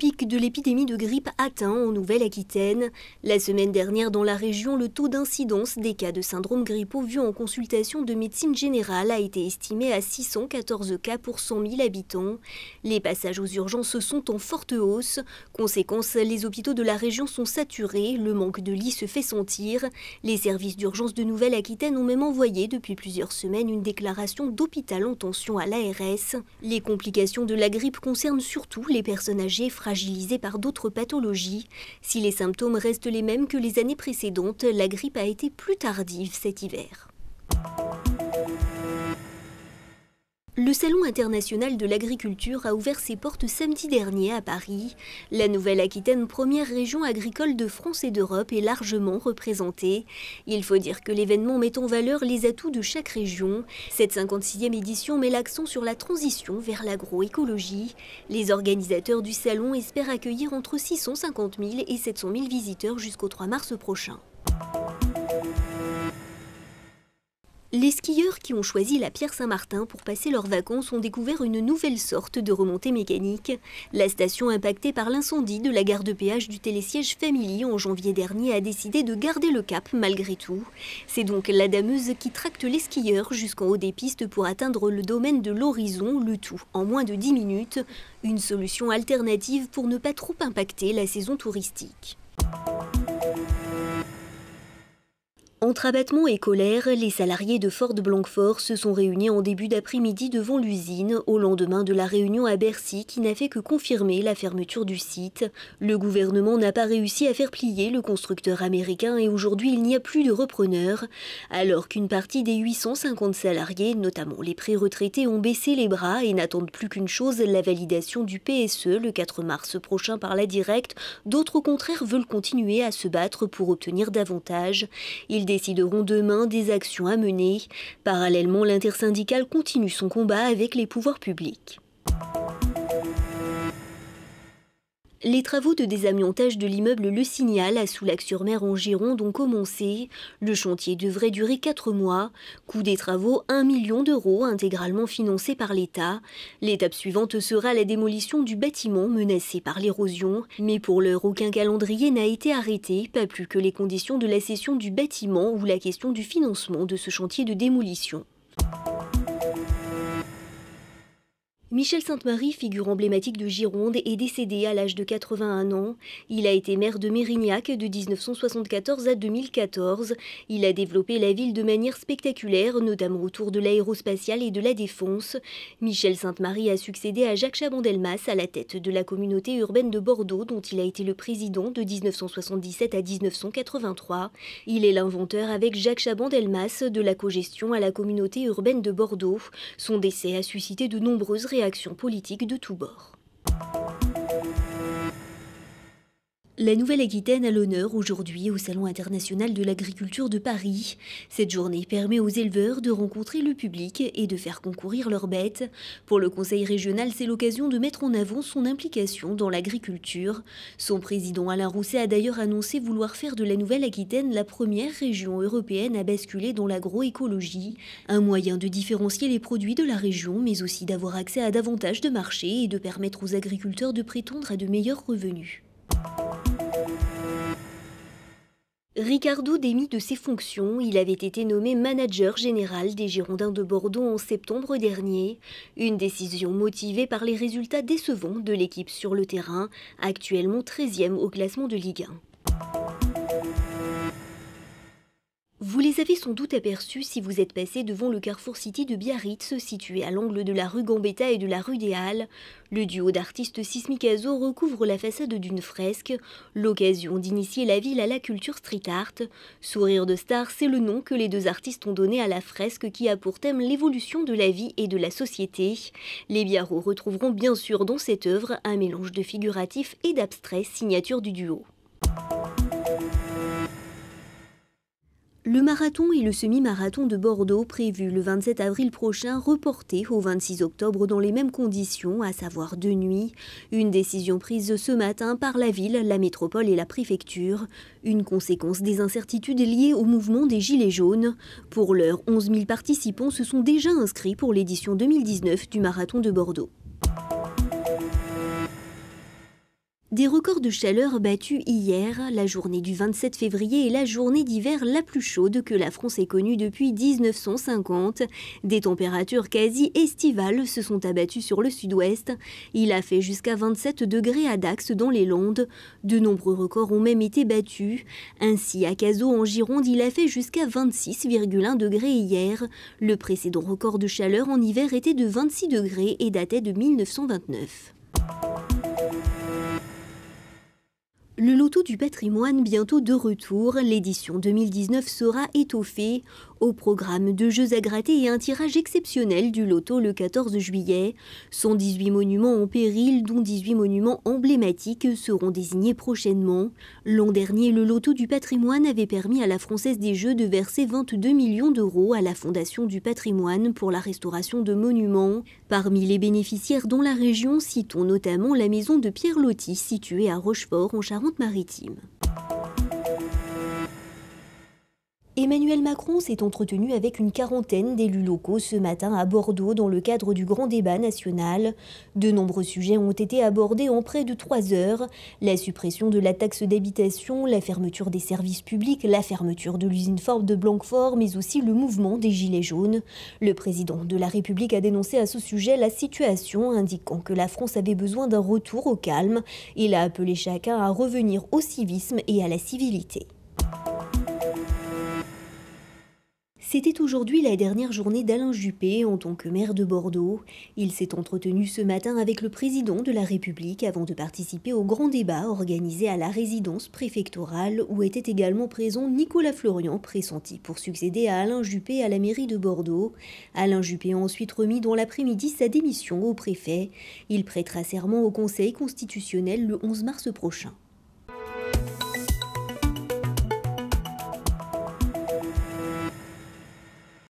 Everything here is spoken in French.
pic de l'épidémie de grippe atteint en Nouvelle-Aquitaine. La semaine dernière, dans la région, le taux d'incidence des cas de syndrome grippaux vu en consultation de médecine générale a été estimé à 614 cas pour 100 000 habitants. Les passages aux urgences sont en forte hausse. Conséquence, les hôpitaux de la région sont saturés, le manque de lits se fait sentir. Les services d'urgence de Nouvelle-Aquitaine ont même envoyé depuis plusieurs semaines une déclaration d'hôpital en tension à l'ARS. Les complications de la grippe concernent surtout les personnes âgées fragiles fragilisée par d'autres pathologies. Si les symptômes restent les mêmes que les années précédentes, la grippe a été plus tardive cet hiver. Le Salon international de l'agriculture a ouvert ses portes samedi dernier à Paris. La Nouvelle-Aquitaine, première région agricole de France et d'Europe, est largement représentée. Il faut dire que l'événement met en valeur les atouts de chaque région. Cette 56e édition met l'accent sur la transition vers l'agroécologie. Les organisateurs du salon espèrent accueillir entre 650 000 et 700 000 visiteurs jusqu'au 3 mars prochain. Les skieurs qui ont choisi la Pierre Saint-Martin pour passer leurs vacances ont découvert une nouvelle sorte de remontée mécanique. La station impactée par l'incendie de la gare de péage du télésiège Family en janvier dernier a décidé de garder le cap malgré tout. C'est donc la dameuse qui tracte les skieurs jusqu'en haut des pistes pour atteindre le domaine de l'horizon, le tout en moins de 10 minutes. Une solution alternative pour ne pas trop impacter la saison touristique. Entre abattement et colère, les salariés de Ford Blanquefort se sont réunis en début d'après-midi devant l'usine au lendemain de la réunion à Bercy qui n'a fait que confirmer la fermeture du site. Le gouvernement n'a pas réussi à faire plier le constructeur américain et aujourd'hui il n'y a plus de repreneur, alors qu'une partie des 850 salariés, notamment les pré-retraités, ont baissé les bras et n'attendent plus qu'une chose, la validation du PSE le 4 mars prochain par la directe. D'autres au contraire veulent continuer à se battre pour obtenir davantage décideront demain des actions à mener. Parallèlement, l'intersyndicale continue son combat avec les pouvoirs publics. Les travaux de désamiantage de l'immeuble Le Signal à Soulac-sur-Mer en Gironde ont commencé. Le chantier devrait durer 4 mois. Coût des travaux 1 million d'euros, intégralement financé par l'État. L'étape suivante sera la démolition du bâtiment menacé par l'érosion. Mais pour l'heure, aucun calendrier n'a été arrêté, pas plus que les conditions de la cession du bâtiment ou la question du financement de ce chantier de démolition. Michel Sainte-Marie, figure emblématique de Gironde, est décédé à l'âge de 81 ans. Il a été maire de Mérignac de 1974 à 2014. Il a développé la ville de manière spectaculaire, notamment autour de l'aérospatiale et de la défense. Michel Sainte-Marie a succédé à Jacques Chabond-Delmas à la tête de la communauté urbaine de Bordeaux, dont il a été le président de 1977 à 1983. Il est l'inventeur avec Jacques Chabond-Delmas de la cogestion à la communauté urbaine de Bordeaux. Son décès a suscité de nombreuses réactions réactions politiques de tous bords. La Nouvelle-Aquitaine a l'honneur aujourd'hui au Salon international de l'agriculture de Paris. Cette journée permet aux éleveurs de rencontrer le public et de faire concourir leurs bêtes. Pour le conseil régional, c'est l'occasion de mettre en avant son implication dans l'agriculture. Son président Alain Rousset a d'ailleurs annoncé vouloir faire de la Nouvelle-Aquitaine la première région européenne à basculer dans l'agroécologie. Un moyen de différencier les produits de la région, mais aussi d'avoir accès à davantage de marchés et de permettre aux agriculteurs de prétendre à de meilleurs revenus. Ricardo démis de ses fonctions, il avait été nommé manager général des Girondins de Bordeaux en septembre dernier, une décision motivée par les résultats décevants de l'équipe sur le terrain, actuellement 13e au classement de Ligue 1. Vous les avez sans doute aperçus si vous êtes passé devant le Carrefour City de Biarritz, situé à l'angle de la rue Gambetta et de la rue des Halles. Le duo d'artistes Sismicazo recouvre la façade d'une fresque, l'occasion d'initier la ville à la culture street art. Sourire de star, c'est le nom que les deux artistes ont donné à la fresque qui a pour thème l'évolution de la vie et de la société. Les Biarro retrouveront bien sûr dans cette œuvre un mélange de figuratif et d'abstrait, signature du duo. Le marathon et le semi-marathon de Bordeaux prévus le 27 avril prochain reportés au 26 octobre dans les mêmes conditions, à savoir de nuit. Une décision prise ce matin par la ville, la métropole et la préfecture. Une conséquence des incertitudes liées au mouvement des Gilets jaunes. Pour l'heure, 11 000 participants se sont déjà inscrits pour l'édition 2019 du marathon de Bordeaux. Des records de chaleur battus hier, la journée du 27 février est la journée d'hiver la plus chaude que la France ait connue depuis 1950. Des températures quasi estivales se sont abattues sur le sud-ouest. Il a fait jusqu'à 27 degrés à Dax dans les Landes. De nombreux records ont même été battus. Ainsi, à Cazaux en Gironde, il a fait jusqu'à 26,1 degrés hier. Le précédent record de chaleur en hiver était de 26 degrés et datait de 1929. Le loto du patrimoine bientôt de retour, l'édition 2019 sera étoffée au programme, de jeux à gratter et un tirage exceptionnel du loto le 14 juillet. 118 monuments en péril, dont 18 monuments emblématiques, seront désignés prochainement. L'an dernier, le loto du patrimoine avait permis à la Française des Jeux de verser 22 millions d'euros à la Fondation du patrimoine pour la restauration de monuments. Parmi les bénéficiaires dont la région, citons notamment la maison de Pierre Loti située à Rochefort en Charente-Maritime. Emmanuel Macron s'est entretenu avec une quarantaine d'élus locaux ce matin à Bordeaux dans le cadre du grand débat national. De nombreux sujets ont été abordés en près de trois heures. La suppression de la taxe d'habitation, la fermeture des services publics, la fermeture de l'usine Ford de Blanquefort, mais aussi le mouvement des Gilets jaunes. Le président de la République a dénoncé à ce sujet la situation, indiquant que la France avait besoin d'un retour au calme. Il a appelé chacun à revenir au civisme et à la civilité. C'était aujourd'hui la dernière journée d'Alain Juppé en tant que maire de Bordeaux. Il s'est entretenu ce matin avec le président de la République avant de participer au grand débat organisé à la résidence préfectorale où était également présent Nicolas Florian, pressenti pour succéder à Alain Juppé à la mairie de Bordeaux. Alain Juppé a ensuite remis dans l'après-midi sa démission au préfet. Il prêtera serment au Conseil constitutionnel le 11 mars prochain.